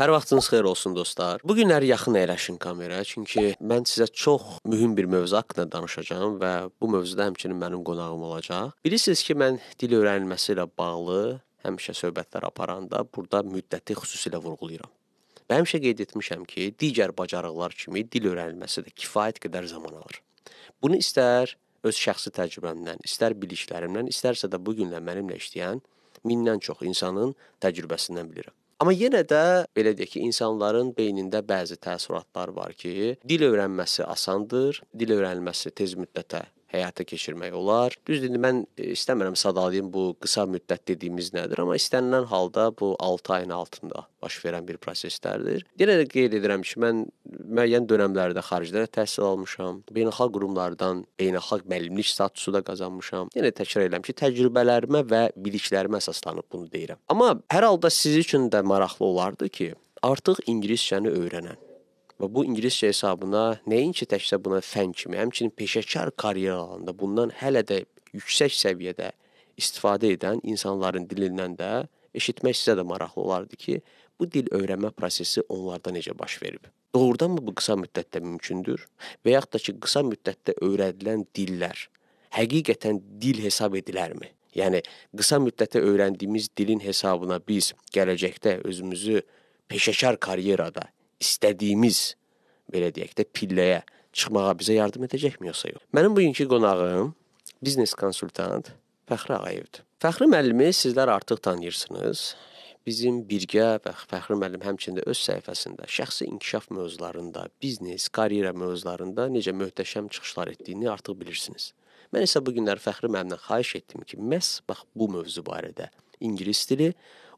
Hər vaxtınız xeyir olsun dostlar. Bu günləri yaxın əyləşin kamera, çünki mən sizə çox mühüm bir mövzu haqqında danışacağam və bu mövzuda həmçinin mənim qonağım olacaq. Bilirsiniz ki, mən dil öyrənilməsi ilə bağlı həmişə söhbətlər aparanda burada müddəti xüsusilə vurğulayıram. Və həmişə qeyd etmişəm ki, digər bacarıqlar kimi dil öyrənilməsi də kifayət qədər zaman alır. Bunu istər öz şəxsi təcrübəmdən, istər biliklərimdən, istərsə də bu günlə mənimlə işləyən mindən çox insanın təcrübəsindən bilirəm. Amma yenə də belə deyək ki, insanların beynində bəzi təəssüratlar var ki, dil öyrənməsi asandır, dil öyrənilməsi tez müddətə həyata keçirmək olar. Düzdür, mən e, istəmirəm sadalayım bu qısa müddət dediyimiz nədir, amma istənilən halda bu 6 ayın altında baş verən bir proseslərdir. Yenə də qeyd edirəm ki, mən müəyyən dövrlərdə xaricdə təhsil almışam, beynəlxalq qurumlardan beynəlxalq müəllimlik statusu da qazanmışam. Yenə təkrar edirəm ki, təcrübələrimə və biliklərimə əsaslanıb bunu deyirəm. Amma hər halda siz üçün də maraqlı olardı ki, artıq ingiliscəni öyrənən Və bu ingiliscə hesabına nəinki təkcə buna fən kimi, həmçinin peşəkar karyera alanında bundan hələ də yüksək səviyyədə istifadə edən insanların dilindən də eşitmək sizə də maraqlı olardı ki, bu dil öyrənmə prosesi onlarda necə baş verib? Doğrudanmı bu qısa müddətdə mümkündür? Və yaxud da ki, qısa müddətdə öyrədilən dillər həqiqətən dil hesab edilərmi? Yəni qısa müddətdə öyrəndiyimiz dilin hesabına biz gələcəkdə özümüzü peşəkar karyerada istədiyimiz, belə deyək də, pilləyə çıxmağa bizə yardım edəcəkmi yoxsa yox? Mənim bugünkü qonağım biznes konsultant Fəxri Ağayevdir. Fəxri müəllimi sizlər artıq tanıyırsınız. Bizim birgə və Fəxri müəllim həmçində öz səhifəsində şəxsi inkişaf mövzularında, biznes, karyera mövzularında necə möhtəşəm çıxışlar etdiyini artıq bilirsiniz. Mən isə bu günlər Fəxri müəllimdən xahiş etdim ki, məhz bax bu mövzu barədə ingilis dili,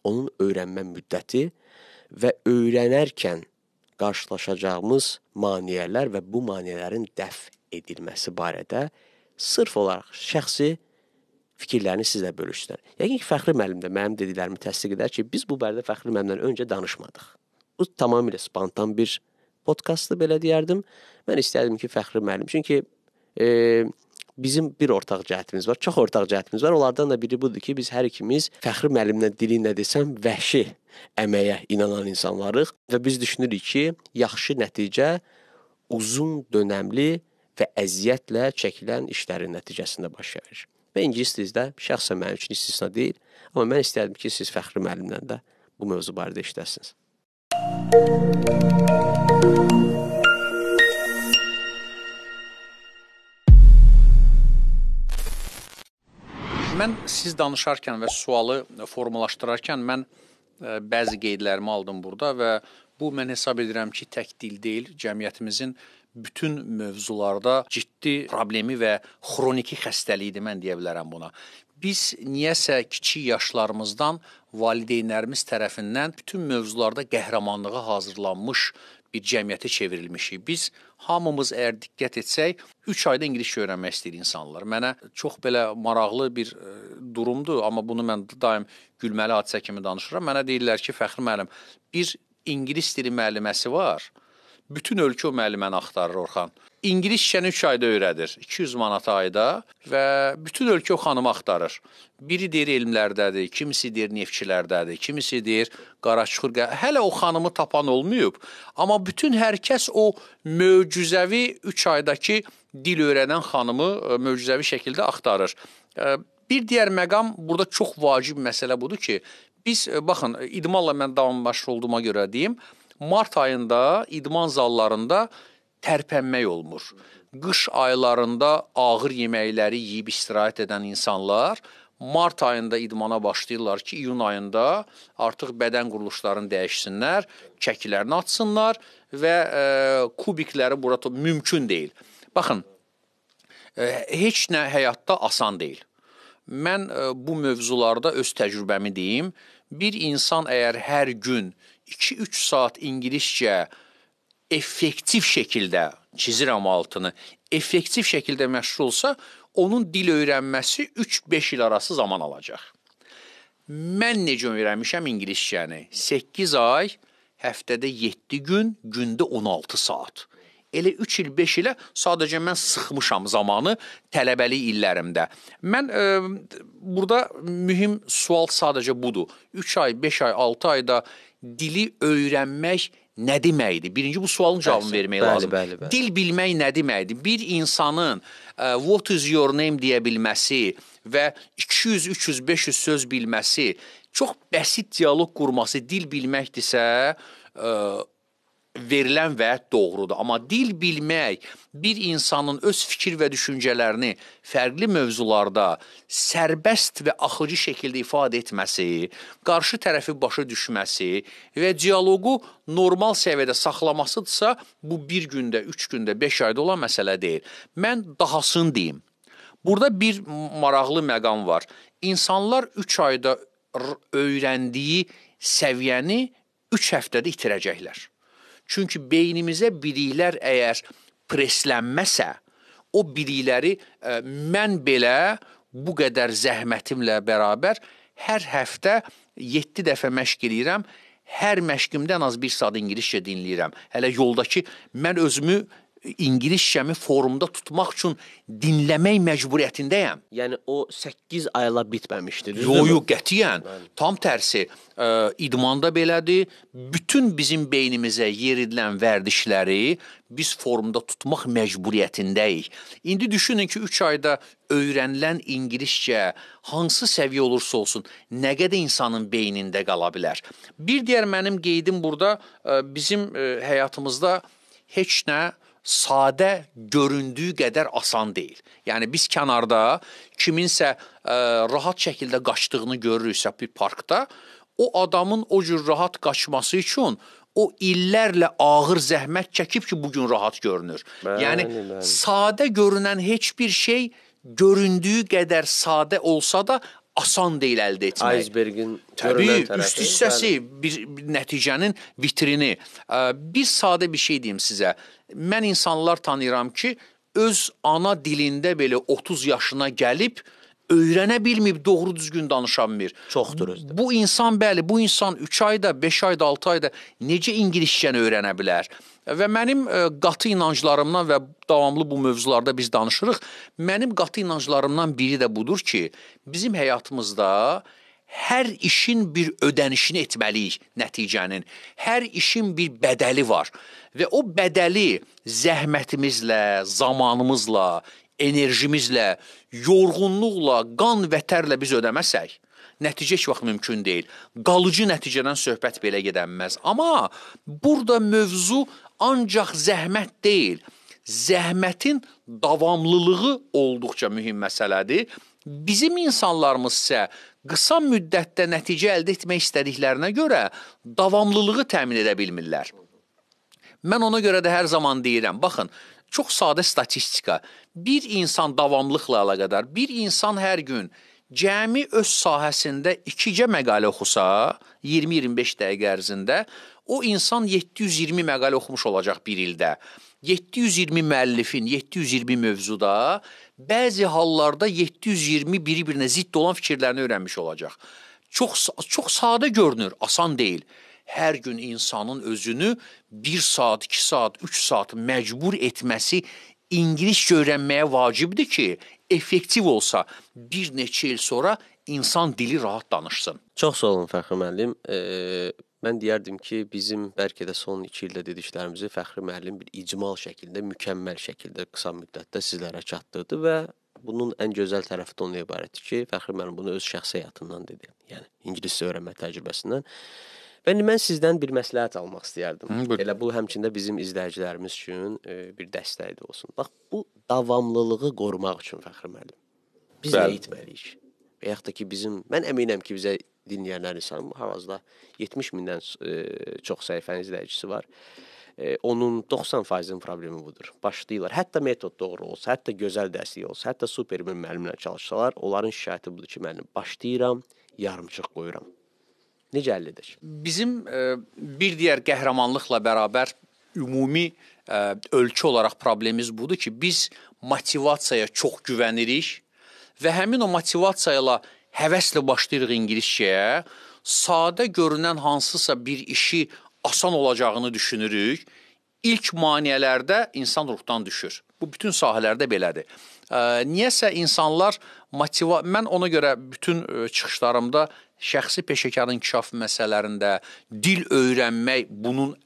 onun öyrənmə müddəti və öyrənərkən qarşılaşacağımız maneələr və bu maneələrin dəf edilməsi barədə sırf olaraq şəxsi fikirlərini sizlə bölüşsünlər. Yəqin ki, Fəxri müəllim də mənim dediklərimi təsdiq edər ki, biz bu barədə Fəxri müəllimdən öncə danışmadıq. Bu tamamilə spontan bir podkastdı belə deyərdim. Mən istərdim ki, Fəxri müəllim, çünki e, Bizim bir ortaq cəhətimiz var, çox ortaq cəhətimiz var. Onlardan da biri budur ki, biz hər ikimiz Fəxri müəllimdən dili nə desəm vəhşi əməyə inanan insanlarıq və biz düşünürük ki, yaxşı nəticə uzun dönəmli və əziyyətlə çəkilən işlərin nəticəsində baş verir. Və ingilis dilində şəxsən mənim üçün istisna deyil, amma mən istərdim ki, siz Fəxri müəllimdən də bu mövzu barədə işləsiniz. Müzik Mən siz danışarkən və sualı formalaşdırarkən mən e, bəzi qeydlərimi aldım burada və bu mən hesab edirəm ki, tək dil deyil, cəmiyyətimizin bütün mövzularda ciddi problemi və xroniki xəstəliyidir mən deyə bilərəm buna. Biz niyəsə kiçik yaşlarımızdan valideynlərimiz tərəfindən bütün mövzularda qəhrəmanlığa hazırlanmış bir cəmiyyətə çevrilmişik. Biz hamımız əgər diqqət etsək, 3 ayda ingiliscə öyrənmək istəyir insanlar. Mənə çox belə maraqlı bir e, durumdur, amma bunu mən daim gülməli hadisə kimi danışıram. Mənə deyirlər ki, Fəxri müəllim, bir ingilis dili müəlliməsi var. Bütün ölkə o müəlliməni axtarır Orxan. İngiliscəni 3 ayda öyrədir. 200 manat ayda və bütün ölkə o xanımı axtarır. Biri deyir elmlərdədir, kimisi deyir neftçilərdədir, kimisi deyir qaraçuxur. Hələ o xanımı tapan olmayıb, amma bütün hər kəs o möcüzəvi 3 aydakı dil öyrənən xanımı e, möcüzəvi şəkildə axtarır. E, bir digər məqam burada çox vacib məsələ budur ki, biz e, baxın idmanla mən davam məşğul olduğuma görə deyim, mart ayında idman zallarında tərpənmək olmur. Qış aylarında ağır yeməkləri yeyib istirahət edən insanlar mart ayında idmana başlayırlar ki, iyun ayında artıq bədən quruluşlarını dəyişsinlər, çəkilərini atsınlar və e, kubikləri bura mümkün deyil. Baxın, e, heç nə həyatda asan deyil. Mən e, bu mövzularda öz təcrübəmi deyim. Bir insan əgər hər gün 2-3 saat ingiliscə e, effektiv şəkildə çizirəm altını, effektiv şəkildə məşğul olsa, onun dil öyrənməsi 3-5 il arası zaman alacaq. Mən necə öyrənmişəm ingiliscəni? 8 ay, həftədə 7 gün, gündə 16 saat. Elə 3 il, 5 ilə sadəcə mən sıxmışam zamanı tələbəlik illərimdə. Mən e, burada mühüm sual sadəcə budur. 3 ay, 5 ay, 6 ayda dili öyrənmək nə deməkdir? Birinci bu sualın cavabını vermək bəli, lazımdır. Bəli, bəli. Dil bilmək nə deməkdir? Bir insanın ə, e, what is your name deyə bilməsi və 200, 300, 500 söz bilməsi, çox bəsit dialoq qurması dil bilməkdirsə, ə, e, verilən vəd doğrudur. Amma dil bilmək bir insanın öz fikir və düşüncələrini fərqli mövzularda sərbəst və axıcı şəkildə ifadə etməsi, qarşı tərəfi başa düşməsi və dialoqu normal səviyyədə saxlamasıdırsa, bu bir gündə, 3 gündə, 5 ayda olan məsələ deyil. Mən dahasını deyim. Burada bir maraqlı məqam var. İnsanlar 3 ayda öyrəndiyi səviyyəni 3 həftədə itirəcəklər. Çünki beynimizə biliklər əgər preslənməsə, o bilikləri ə, e, mən belə bu qədər zəhmətimlə bərabər hər həftə 7 dəfə məşq eləyirəm hər məşqimdə ən az 1 saat ingiliscə dinləyirəm. Hələ yoldakı mən özümü ingiliscəmi forumda tutmaq üçün dinləmək məcburiyyətindəyəm. Yəni o 8 ayla bitməmişdir. Yox, yox, qətiyyən. Bəli. Tam tərsi, ə, e, idmanda belədir. Bütün bizim beynimizə yeridilən vərdişləri biz formda tutmaq məcburiyyətindəyik. İndi düşünün ki, 3 ayda öyrənilən ingiliscə hansı səviyyə olursa olsun, nə qədər insanın beynində qala bilər. Bir digər mənim qeydim burada ə, e, bizim ə, e, həyatımızda heç nə sadə göründüyü qədər asan deyil. Yəni biz kənarda kiminsə ə, e, rahat şəkildə qaçdığını görürüksə bir parkda, o adamın o cür rahat qaçması üçün o illərlə ağır zəhmət çəkib ki, bu gün rahat görünür. Bəli, yəni bəli. sadə görünən heç bir şey göründüyü qədər sadə olsa da asan deyil əldə etmək. Aysbergin görünən tərəfi. Üst hissəsi bir, bir nəticənin vitrini. Bir sadə bir şey deyim sizə. Mən insanlar tanıyıram ki, öz ana dilində belə 30 yaşına gəlib öyrənə bilməyib, doğru düzgün danışa bilmir. Çoxdur özdə. Bu insan bəli, bu insan 3 ayda, 5 ayda, 6 ayda necə ingiliscəni öyrənə bilər? Və mənim e, qatı inanclarımdan və davamlı bu mövzularda biz danışırıq. Mənim qatı inanclarımdan biri də budur ki, bizim həyatımızda hər işin bir ödənişini etməliyik nəticənin. Hər işin bir bədəli var və o bədəli zəhmətimizlə, zamanımızla, enerjimizlə, yorğunluqla, qan və tərlə biz ödəməsək, nəticə heç vaxt mümkün deyil. Qalıcı nəticədən söhbət belə gedənməz. Amma burada mövzu Ancaq zəhmət deyil, zəhmətin davamlılığı olduqca mühüm məsələdir. Bizim insanlarımız isə qısa müddətdə nəticə əldə etmək istədiklərinə görə davamlılığı təmin edə bilmirlər. Mən ona görə də hər zaman deyirəm, baxın, çox sadə statistika. Bir insan davamlılıqla əlaqədar, bir insan hər gün cəmi öz sahəsində 2-cə məqalə oxusa, 20-25 dəqiqə ərzində O insan 720 məqalə oxumuş olacaq bir ildə. 720 müəllifin 720 mövzuda bəzi hallarda 720 bir-birinə zidd olan fikirlərini öyrənmiş olacaq. Çox çox sadə görünür, asan deyil. Hər gün insanın özünü 1 saat, 2 saat, 3 saat məcbur etməsi ingiliscə öyrənməyə vacibdir ki, effektiv olsa bir neçə il sonra insan dili rahat danışsın. Çox sağ olun Fəxri müəllim. E Mən deyərdim ki, bizim bəlkə də son 2 ildə dediklərimizi Fəxri müəllim bir icmal şəkildə, mükəmməl şəkildə qısa müddətdə sizlərə çatdırdı və bunun ən gözəl tərəfi də ondan ibarətdir ki, Fəxri müəllim bunu öz şəxsi həyatından dedi. Yəni ingiliscə öyrənmə təcrübəsindən. Və indi mən sizdən bir məsləhət almaq istəyərdim. Hı, Elə bu həmçində bizim izləyicilərimiz üçün e, bir dəstək də olsun. Bax, bu davamlılığı qorumaq üçün Fəxri müəllim. Biz Bəli. nə etməliyik? Və yaxud da ki, bizim mən əminəm ki, bizə dinləyənlərini sanırım hal-hazırda 70 mindən e, çox səhifənin izləyicisi var. E, onun 90%-nin problemi budur. Başlayırlar. Hətta metod doğru olsa, hətta gözəl dəstək olsa, hətta super bir müəllimlə çalışsalar, onların şikayəti budur ki, müəllim başlayıram, yarımçıq qoyuram. Necə həll edək? Bizim ə, e, bir digər qəhrəmanlıqla bərabər ümumi ə, ölkə olaraq problemimiz budur ki, biz motivasiyaya çox güvənirik və həmin o motivasiya ilə həvəslə başlayırıq ingiliscəyə, sadə görünən hansısa bir işi asan olacağını düşünürük. İlk maneələrdə insan ruhdan düşür. Bu bütün sahələrdə belədir. Niyəsə insanlar motiva mən ona görə bütün çıxışlarımda şəxsi peşəkar inkişaf məsələlərində dil öyrənmək bunun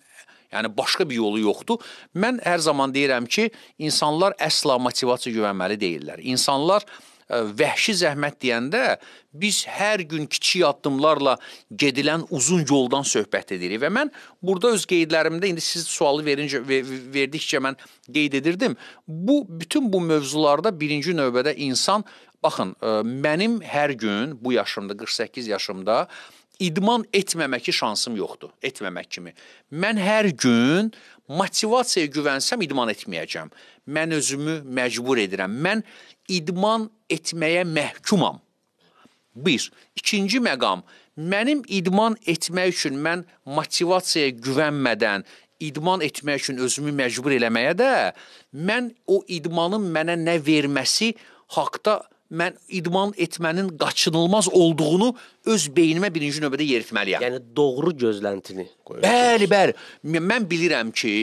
yəni başqa bir yolu yoxdur. Mən hər zaman deyirəm ki, insanlar əsla motivasiya güvənməli deyillər. İnsanlar vəhşi zəhmət deyəndə biz hər gün kiçik addımlarla gedilən uzun yoldan söhbət edirik və mən burada öz qeydlərimdə indi siz sualı verincə verdikcə mən qeyd edirdim. Bu bütün bu mövzularda birinci növbədə insan baxın mənim hər gün bu yaşımda 48 yaşımda idman etməməki şansım yoxdur, etməmək kimi. Mən hər gün motivasiyaya güvənsəm idman etməyəcəm. Mən özümü məcbur edirəm. Mən idman etməyə məhkumam. 1. İkinci məqam, mənim idman etmək üçün mən motivasiyaya güvənmədən idman etmək üçün özümü məcbur eləməyə də mən o idmanın mənə nə verməsi haqqında mən idman etmənin qaçınılmaz olduğunu öz beynimə birinci növbədə yeritməliyəm. Yəni doğru gözləntini qoyursunuz. Bəli, bəli. Mən bilirəm ki,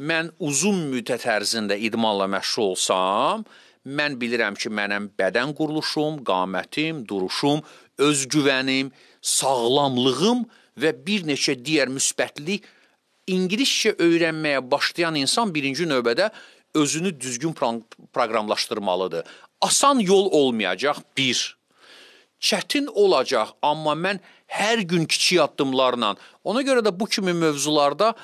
mən uzun müddət ərzində idmanla məşğul olsam, mən bilirəm ki, mənim bədən quruluşum, qamətim, duruşum, özgüvənim, sağlamlığım və bir neçə digər müsbətlik ingiliscə öyrənməyə başlayan insan birinci növbədə özünü düzgün proqramlaşdırmalıdır asan yol olmayacaq bir. Çətin olacaq, amma mən hər gün kiçik addımlarla. Ona görə də bu kimi mövzularda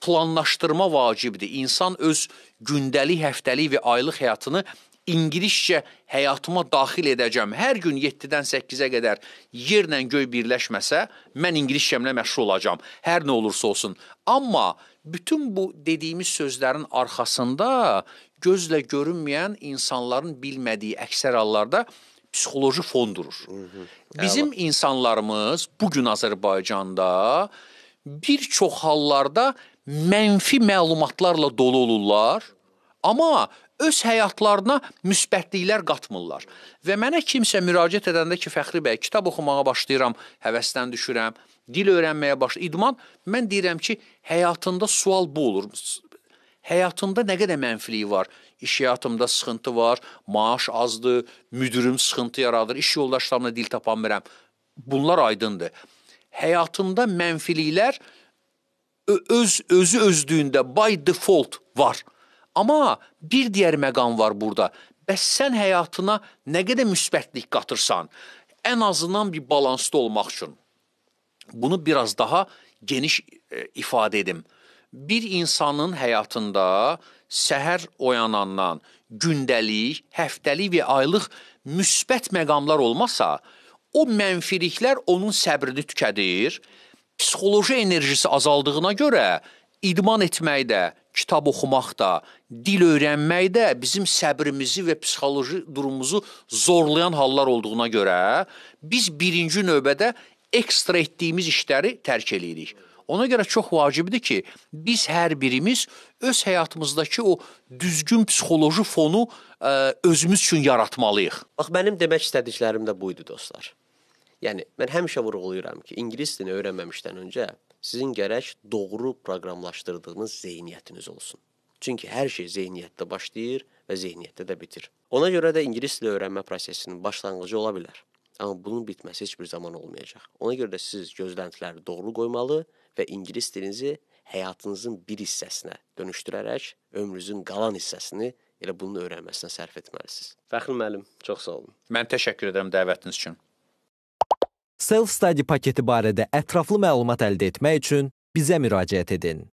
planlaşdırma vacibdir. İnsan öz gündəlik, həftəlik və aylıq həyatını ingiliscə həyatıma daxil edəcəm. Hər gün 7-dən 8-ə qədər yerlə göy birləşməsə, mən ingiliscəmlə məşğul olacağam. Hər nə olursa olsun. Amma bütün bu dediyimiz sözlərin arxasında gözlə görünməyən insanların bilmədiyi əksər hallarda psixoloji fon durur. Bizim insanlarımız bu gün Azərbaycanda bir çox hallarda mənfi məlumatlarla dolu olurlar, amma öz həyatlarına müsbətliklər qatmırlar. Və mənə kimsə müraciət edəndə ki, Fəxri bəy, kitab oxumağa başlayıram, həvəsdən düşürəm, dil öyrənməyə başlayıram. İdman mən deyirəm ki, həyatında sual bu olur həyatımda nə qədər mənfiliyi var? İş həyatımda sıxıntı var, maaş azdır, müdürüm sıxıntı yaradır, iş yoldaşlarımla dil tapamıram. Bunlar aydındır. Həyatında mənfiliklər öz özü özlüyündə by default var. Amma bir digər məqam var burada. Bəs sən həyatına nə qədər müsbətlik qatırsan, ən azından bir balansda olmaq üçün. Bunu biraz daha geniş e, ifadə edim bir insanın həyatında səhər oyanandan gündəlik, həftəlik və aylıq müsbət məqamlar olmasa, o mənfiliklər onun səbrini tükədir. Psixoloji enerjisi azaldığına görə idman etmək də, kitab oxumaq da, dil öyrənmək də bizim səbrimizi və psixoloji durumumuzu zorlayan hallar olduğuna görə biz birinci növbədə ekstra etdiyimiz işləri tərk eləyirik. Ona görə çox vacibdir ki, biz hər birimiz öz həyatımızdakı o düzgün psixoloji fonu ə, e, özümüz üçün yaratmalıyıq. Bax mənim demək istədiklərim də bu idi dostlar. Yəni mən həmişə vurğulayıram ki, ingilis dilini öyrənməmişdən öncə sizin gərək doğru proqramlaşdırdığınız zehniyyətiniz olsun. Çünki hər şey zehniyyətdə başlayır və zehniyyətdə də bitir. Ona görə də ingilis dili öyrənmə prosesinin başlanğıcı ola bilər. Amma bunun bitməsi heç bir zaman olmayacaq. Ona görə də siz gözləntiləri doğru qoymalı və ingilis dilinizi həyatınızın bir hissəsinə dönüşdürərək ömrünüzün qalan hissəsini elə bunun öyrənməsinə sərf etməlisiniz. Fəxri müəllim, çox sağ olun. Mən təşəkkür edirəm dəvətiniz üçün. Self-study paketi barədə ətraflı məlumat əldə etmək üçün bizə müraciət edin.